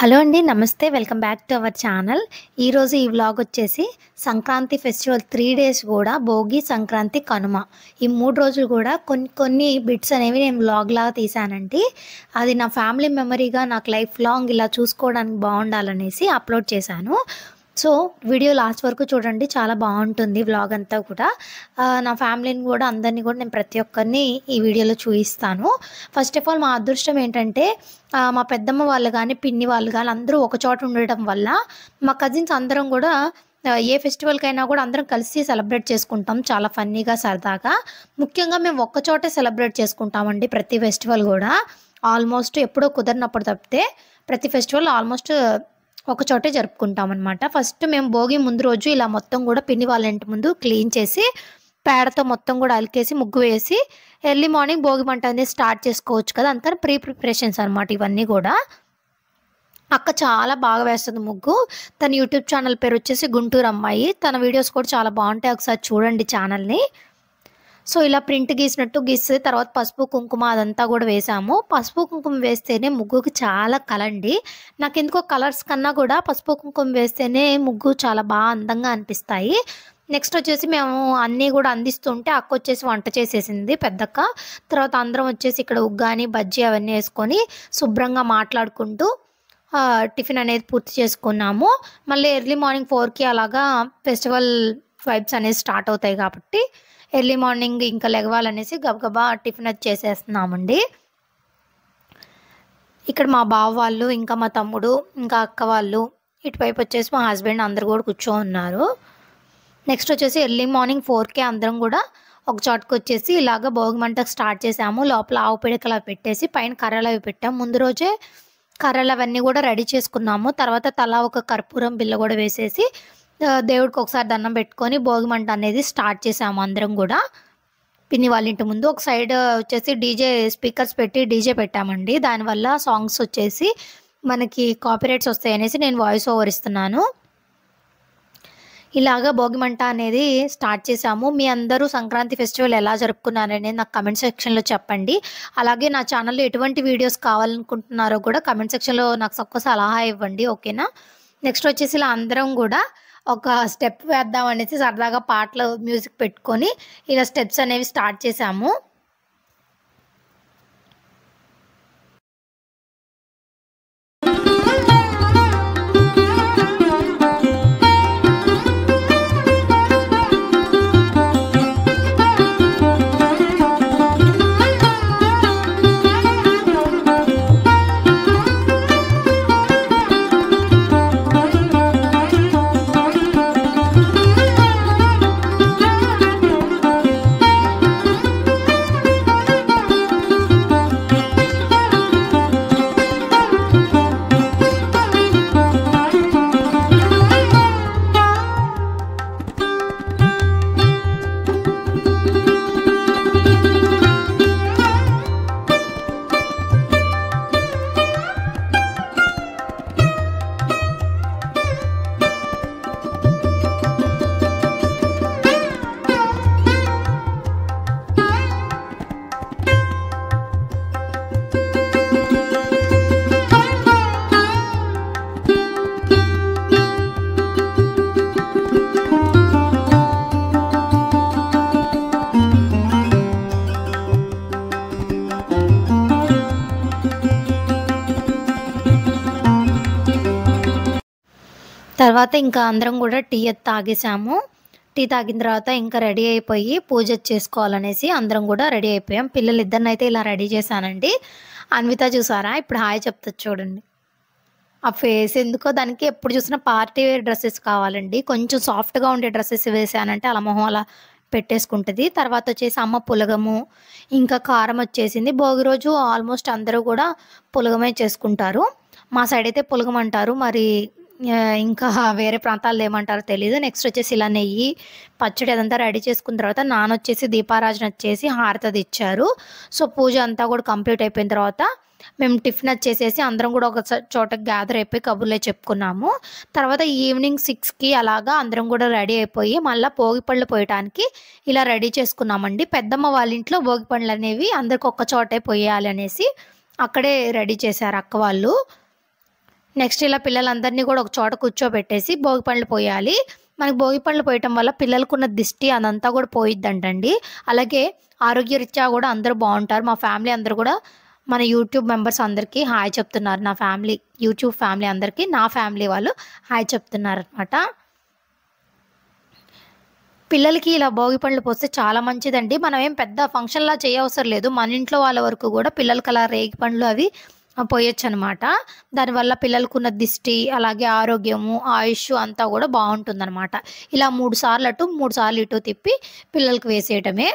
hello అండి నమస్తే welcome back to our channel ఈరోజు ఈ వ్లాగ్ వచ్చేసి సంక్రాంతి ఫెస్టివల్ త్రీ డేస్ కూడా భోగి సంక్రాంతి కనుమ ఈ మూడు రోజులు కూడా కొన్ని కొన్ని బిట్స్ అనేవి నేను వ్లాగ్ లాగా తీసానండి అది నా ఫ్యామిలీ మెమరీగా నాకు లైఫ్ లాంగ్ ఇలా చూసుకోవడానికి బాగుండాలనేసి అప్లోడ్ చేశాను సో వీడియో లాస్ట్ వరకు చూడండి చాలా బాగుంటుంది వ్లాగ్ అంతా కూడా నా ఫ్యామిలీని కూడా అందరినీ కూడా నేను ప్రతి ఒక్కరిని ఈ వీడియోలో చూపిస్తాను ఫస్ట్ ఆఫ్ ఆల్ మా అదృష్టం ఏంటంటే మా పెద్దమ్మ వాళ్ళు కానీ పిన్ని వాళ్ళు కానీ అందరూ ఒక చోట ఉండటం వల్ల మా కజిన్స్ అందరం కూడా ఏ ఫెస్టివల్కైనా కూడా అందరం కలిసి సెలబ్రేట్ చేసుకుంటాం చాలా ఫన్నీగా సరదాగా ముఖ్యంగా మేము ఒక్కచోటే సెలబ్రేట్ చేసుకుంటామండి ప్రతి ఫెస్టివల్ కూడా ఆల్మోస్ట్ ఎప్పుడో కుదిరినప్పుడు తప్పితే ప్రతి ఫెస్టివల్ ఆల్మోస్ట్ ఒక చోటే జరుపుకుంటాం అనమాట ఫస్ట్ మేము భోగి ముందు రోజు ఇలా మొత్తం కూడా పిన్ని వాళ్ళ ఇంటి ముందు క్లీన్ చేసి పేడతో మొత్తం కూడా అలికేసి ముగ్గు వేసి ఎర్లీ మార్నింగ్ భోగి మంట అనేది స్టార్ట్ చేసుకోవచ్చు కదా అంత ప్రీ ప్రిపరేషన్స్ అనమాట ఇవన్నీ కూడా అక్క చాలా బాగా వేస్తుంది ముగ్గు తన యూట్యూబ్ ఛానల్ పేరు వచ్చేసి గుంటూరు అమ్మాయి తన వీడియోస్ కూడా చాలా బాగుంటాయి ఒకసారి చూడండి ఛానల్ని సో ఇలా ప్రింట్ గీసినట్టు గీస్తే తర్వాత పసుపు కుంకుమ అదంతా కూడా వేసాము పసుపు కుంకుమ వేస్తేనే ముగ్గుకి చాలా కలండి నాకు ఎందుకో కలర్స్ కన్నా కూడా పసుపు కుంకుమ వేస్తేనే ముగ్గు చాలా బాగా అందంగా అనిపిస్తాయి నెక్స్ట్ వచ్చేసి మేము అన్నీ కూడా అందిస్తుంటే అక్క వచ్చేసి వంట చేసేసింది పెద్దక్క తర్వాత అందరం వచ్చేసి ఇక్కడ ఉగ్గాని బజ్జీ అవన్నీ వేసుకొని శుభ్రంగా మాట్లాడుకుంటూ టిఫిన్ అనేది పూర్తి చేసుకున్నాము మళ్ళీ ఎర్లీ మార్నింగ్ ఫోర్కి అలాగా ఫెస్టివల్ వైబ్స్ అనేవి స్టార్ట్ అవుతాయి కాబట్టి ఎర్లీ మార్నింగ్ ఇంకా లెగవాలనేసి గబగబా టిఫిన్ చేసేస్తున్నామండి ఇక్కడ మా బావ వాళ్ళు ఇంకా మా తమ్ముడు ఇంకా అక్క వాళ్ళు ఇటువైపు వచ్చేసి మా హస్బెండ్ అందరు కూడా కూర్చో ఉన్నారు నెక్స్ట్ వచ్చేసి ఎర్లీ మార్నింగ్ ఫోర్కే అందరం కూడా ఒక చోటుకు వచ్చేసి ఇలాగ భోగిమంటకు స్టార్ట్ చేసాము లోపల ఆవు పిడకలు అవి పెట్టేసి పైన కర్రలు అవి పెట్టాము ముందు రోజే కర్రలు అవన్నీ కూడా రెడీ చేసుకున్నాము తర్వాత తలా ఒక కర్పూరం బిల్ల కూడా వేసేసి దేవుడికి ఒకసారి దండం పెట్టుకొని భోగిమంట అనేది స్టార్ట్ చేసాము అందరం కూడా పిన్ని వాళ్ళ ఇంటి ముందు ఒక సైడ్ వచ్చేసి డీజే స్పీకర్స్ పెట్టి డీజే పెట్టామండి దానివల్ల సాంగ్స్ వచ్చేసి మనకి కాపీరైట్స్ వస్తాయనేసి నేను వాయిస్ ఓవర్ ఇస్తున్నాను ఇలాగా భోగిమంట అనేది స్టార్ట్ చేశాము మీ అందరూ సంక్రాంతి ఫెస్టివల్ ఎలా జరుపుకున్నారు అనేది నాకు కమెంట్ సెక్షన్లో చెప్పండి అలాగే నా ఛానల్లో ఎటువంటి వీడియోస్ కావాలనుకుంటున్నారో కూడా కమెంట్ సెక్షన్లో నాకు ఒక్క సలహా ఇవ్వండి ఓకేనా నెక్స్ట్ వచ్చేసి ఇలా అందరం కూడా ఒక స్టెప్ వేద్దాం అనేసి సరదాగా పాటలు మ్యూజిక్ పెట్టుకొని ఇలా స్టెప్స్ అనేవి స్టార్ట్ చేసాము తర్వాత ఇంకా అందరం కూడా టీ తాగేసాము టీ తాగిన తర్వాత ఇంకా రెడీ అయిపోయి పూజ చేసుకోవాలనేసి అందరం కూడా రెడీ అయిపోయాం పిల్లలు ఇద్దరిని అయితే ఇలా రెడీ చేశానండి అన్విత చూసారా ఇప్పుడు హాయ్ చెప్తుంది చూడండి ఆ ఫేస్ ఎందుకో దానికి ఎప్పుడు చూసినా పార్టీ వేర్ డ్రెస్సెస్ కావాలండి కొంచెం సాఫ్ట్గా ఉండే డ్రెస్సెస్ వేసానంటే అలా మొహం అలా పెట్టేసుకుంటుంది తర్వాత వచ్చేసి అమ్మ పులగము ఇంకా కారం వచ్చేసింది భోగి రోజు ఆల్మోస్ట్ అందరూ కూడా పులగమే చేసుకుంటారు మా సైడ్ అయితే పులగం అంటారు మరి ఇంకా వేరే ప్రాంతాల్లో ఏమంటారో తెలీదు నెక్స్ట్ వచ్చేసి ఇలా నెయ్యి పచ్చడి అదంతా రెడీ చేసుకున్న తర్వాత నాన్న వచ్చేసి దీపారాజన వచ్చేసి హారతది ఇచ్చారు సో పూజ అంతా కూడా కంప్లీట్ అయిపోయిన తర్వాత మేము టిఫిన్ వచ్చేసేసి అందరం కూడా ఒక చోట గ్యాదర్ అయిపోయి కబుర్లే చెప్పుకున్నాము తర్వాత ఈవినింగ్ సిక్స్కి అలాగా అందరం కూడా రెడీ అయిపోయి మళ్ళీ భోగిపళ్ళు పోయటానికి ఇలా రెడీ చేసుకున్నామండి పెద్దమ్మ వాళ్ళ ఇంట్లో భోగి పళ్ళు అనేవి అందరికి ఒక్క చోటే పోయాలి అనేసి అక్కడే రెడీ చేశారు అక్క వాళ్ళు నెక్స్ట్ ఇలా పిల్లలందరినీ కూడా ఒక చోట కూర్చోబెట్టేసి భోగి పండ్లు పోయాలి మనకి భోగి పండ్లు పోయటం వల్ల పిల్లలకున్న దిష్టి అదంతా కూడా పోయిద్దంటండి అలాగే ఆరోగ్యరీత్యా కూడా అందరూ బాగుంటారు మా ఫ్యామిలీ అందరూ కూడా మన యూట్యూబ్ మెంబర్స్ అందరికీ హాయ్ చెప్తున్నారు నా ఫ్యామిలీ యూట్యూబ్ ఫ్యామిలీ అందరికీ నా ఫ్యామిలీ వాళ్ళు హాయ్ చెప్తున్నారు అనమాట పిల్లలకి ఇలా భోగి పళ్ళు పోస్తే చాలా మంచిదండి మనం ఏం పెద్ద ఫంక్షన్లా చేయవసరం లేదు మన ఇంట్లో వాళ్ళ వరకు కూడా పిల్లలకి అలా రేగి పండ్లు అవి పోయొచ్చు అనమాట దానివల్ల పిల్లలకున్న దిష్టి అలాగే ఆరోగ్యము ఆయుష్ అంతా కూడా అనమాట ఇలా మూడు సార్లు అటు మూడు సార్లు ఇటు తిప్పి పిల్లలకు వేసేయటమే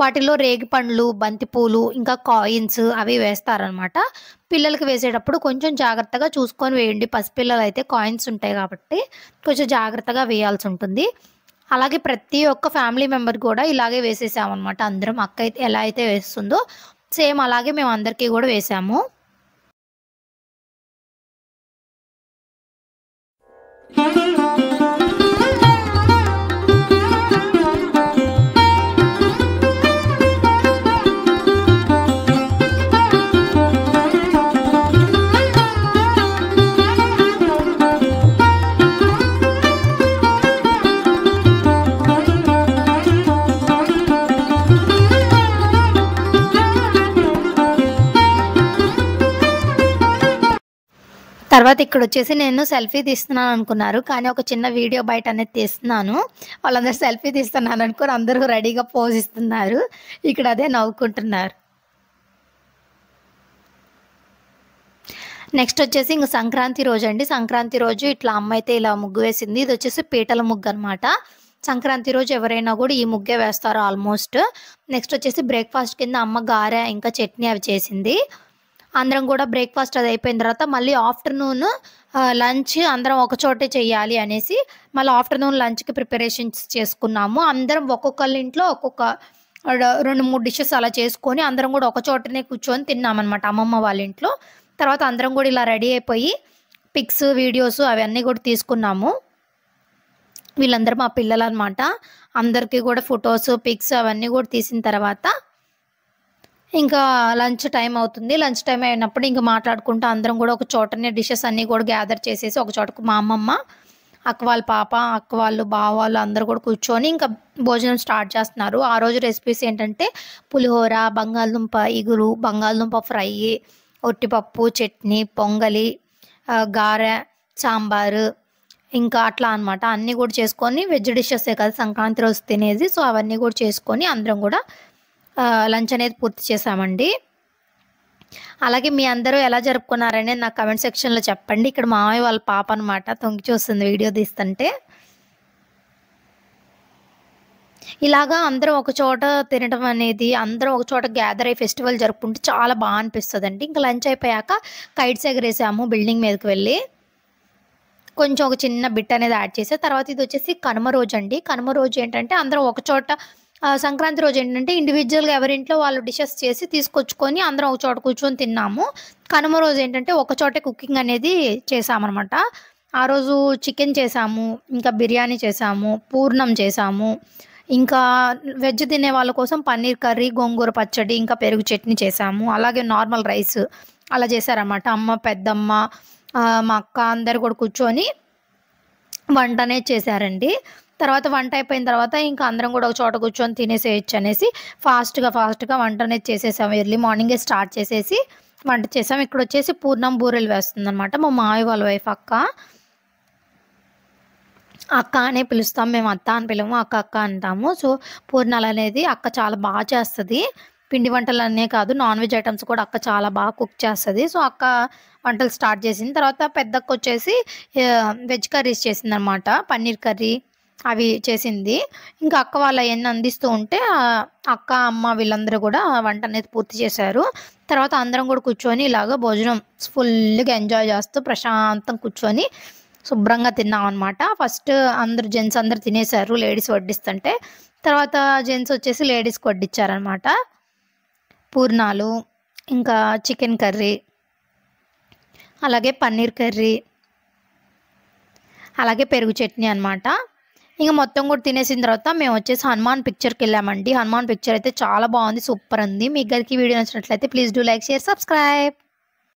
వాటిలో రేగి పండ్లు బంతిపూలు ఇంకా కాయిన్స్ అవి వేస్తారనమాట పిల్లలకి వేసేటప్పుడు కొంచెం జాగ్రత్తగా చూసుకొని వేయండి పసిపిల్లలు అయితే కాయిన్స్ ఉంటాయి కాబట్టి కొంచెం జాగ్రత్తగా వేయాల్సి ఉంటుంది అలాగే ప్రతి ఒక్క ఫ్యామిలీ మెంబర్ కూడా ఇలాగే వేసేసామన్నమాట అందరం అక్క అయితే ఎలా అయితే వేస్తుందో సేమ్ అలాగే మేము అందరికీ కూడా వేసాము Música తర్వాత ఇక్కడ వచ్చేసి నేను సెల్ఫీ తీస్తున్నాను అనుకున్నారు కానీ ఒక చిన్న వీడియో బయట అనేది తీస్తున్నాను వాళ్ళందరూ సెల్ఫీ తీస్తున్నాను అనుకుని అందరూ రెడీగా పోజ్ ఇస్తున్నారు ఇక్కడ అదే నవ్వుకుంటున్నారు నెక్స్ట్ వచ్చేసి ఇంక సంక్రాంతి రోజు అండి సంక్రాంతి రోజు ఇట్లా అమ్మ అయితే ఇలా ముగ్గు వేసింది ఇది వచ్చేసి పీటల ముగ్గు అనమాట సంక్రాంతి రోజు ఎవరైనా కూడా ఈ ముగ్గే వేస్తారు ఆల్మోస్ట్ నెక్స్ట్ వచ్చేసి బ్రేక్ఫాస్ట్ కింద అమ్మ గారె ఇంకా చట్నీ అవి చేసింది అందరం కూడా బ్రేక్ఫాస్ట్ అది అయిపోయిన తర్వాత మళ్ళీ ఆఫ్టర్నూన్ లంచ్ అందరం ఒక చోటే చేయాలి అనేసి మళ్ళీ ఆఫ్టర్నూన్ లంచ్కి ప్రిపరేషన్స్ చేసుకున్నాము అందరం ఒక్కొక్కళ్ళ ఇంట్లో ఒక్కొక్క రెండు మూడు డిషెస్ అలా చేసుకొని అందరం కూడా ఒక చోటనే కూర్చొని తిన్నామన్నమాట అమ్మమ్మ వాళ్ళ ఇంట్లో తర్వాత అందరం కూడా ఇలా రెడీ అయిపోయి పిక్స్ వీడియోస్ అవన్నీ కూడా తీసుకున్నాము వీళ్ళందరూ మా పిల్లలు అనమాట అందరికీ కూడా ఫొటోస్ పిక్స్ అవన్నీ కూడా తీసిన తర్వాత ఇంకా లంచ్ టైం అవుతుంది లంచ్ టైం అయినప్పుడు ఇంకా మాట్లాడుకుంటూ అందరం కూడా ఒక చోటనే డిషెస్ అన్నీ కూడా గ్యాదర్ చేసేసి ఒక చోటకు మా అమ్మమ్మ అక్క వాళ్ళ పాప అక్క వాళ్ళు బావ వాళ్ళు అందరు కూడా కూర్చొని ఇంకా భోజనం స్టార్ట్ చేస్తున్నారు ఆ రోజు రెసిపీస్ ఏంటంటే పులిహోర బంగాళదుంప ఇగురు బంగాళదుంప ఫ్రై ఒట్టిపప్పు చట్నీ పొంగలి గారె సాంబారు ఇంకా అట్లా అనమాట అన్నీ కూడా చేసుకొని వెజ్ డిషెస్ కదా సంక్రాంతి రోజు తినేది సో అవన్నీ కూడా చేసుకొని అందరం కూడా లంచ్ అనేది పూర్తి చేశామండి అలాగే మీ అందరూ ఎలా జరుపుకున్నారనే నాకు కమెంట్ సెక్షన్లో చెప్పండి ఇక్కడ మామయ్య వాళ్ళ పాప అనమాట తొంగి చూస్తుంది వీడియో తీస్తుంటే ఇలాగా అందరూ ఒక చోట తినడం అనేది అందరూ ఒక చోట గ్యాదర్ అయ్యి ఫెస్టివల్ జరుపుకుంటే చాలా బాగా అనిపిస్తుంది అండి ఇంకా లంచ్ అయిపోయాక కైట్స్ ఎగరేసాము బిల్డింగ్ మీదకి వెళ్ళి కొంచెం ఒక చిన్న బిట్ అనేది యాడ్ చేసే తర్వాత ఇది వచ్చేసి కనుమ రోజు అండి కనుమ రోజు ఏంటంటే అందరూ ఒక చోట సంక్రాంతి రోజు ఏంటంటే ఇండివిజువల్గా ఎవరింట్లో వాళ్ళు డిషెస్ చేసి తీసుకొచ్చుకొని అందరం ఒక చోట కూర్చొని తిన్నాము కనుమ రోజు ఏంటంటే ఒక చోటే కుకింగ్ అనేది చేసామన్నమాట ఆ రోజు చికెన్ చేసాము ఇంకా బిర్యానీ చేసాము పూర్ణం చేసాము ఇంకా వెజ్ తినే వాళ్ళ కోసం పన్నీర్ కర్రీ గోంగూర పచ్చడి ఇంకా పెరుగు చట్నీ చేసాము అలాగే నార్మల్ రైస్ అలా చేశారన్నమాట అమ్మ పెద్దమ్మ మా అక్క అందరు కూడా కూర్చొని వంట అనేది చేశారండి తర్వాత వంట అయిపోయిన తర్వాత ఇంకా అందరం కూడా ఒక చోట కూర్చొని తినేసేయచ్చు అనేసి ఫాస్ట్గా ఫాస్ట్గా వంట అనేది చేసేసాం ఎర్లీ మార్నింగే స్టార్ట్ చేసేసి వంట చేసాం ఇక్కడ వచ్చేసి పూర్ణం బూరెలు వేస్తుంది అనమాట మా మావి వాళ్ళ వైఫ్ అక్క అక్క అనే పిలుస్తాం మేము అత్త అని పిలము అక్క అక్క అంటాము సో పూర్ణాలు అనేది అక్క చాలా బాగా చేస్తుంది పిండి వంటలు అనే కాదు నాన్ వెజ్ ఐటమ్స్ కూడా అక్క చాలా బాగా కుక్ చేస్తుంది సో అక్క వంటలు స్టార్ట్ చేసింది తర్వాత పెద్దక్క వచ్చేసి వెజ్ కర్రీస్ చేసింది అనమాట పన్నీర్ కర్రీ అవి చేసింది ఇంకా అక్క వాళ్ళ అవన్నీ అందిస్తూ ఉంటే అక్క అమ్మ వీళ్ళందరూ కూడా వంట అనేది పూర్తి చేశారు తర్వాత అందరం కూడా కూర్చొని ఇలాగ భోజనం ఫుల్గా ఎంజాయ్ చేస్తూ ప్రశాంతం కూర్చొని శుభ్రంగా తిన్నాం అనమాట ఫస్ట్ అందరు జెంట్స్ అందరు తినేశారు లేడీస్ వడ్డిస్తుంటే తర్వాత జెంట్స్ వచ్చేసి లేడీస్కి వడ్డిచ్చారనమాట పూర్ణాలు ఇంకా చికెన్ కర్రీ అలాగే పన్నీర్ కర్రీ అలాగే పెరుగు చట్నీ అనమాట ఇంకా మొత్తం కూడా తినేసిన తర్వాత మేము వచ్చేసి హనుమాన్ పిక్చర్కి వెళ్ళామండి హనుమాన్ పిక్చర్ అయితే చాలా బాగుంది సూపర్ ఉంది మీ గదికి వీడియో నచ్చినట్లయితే please do like share subscribe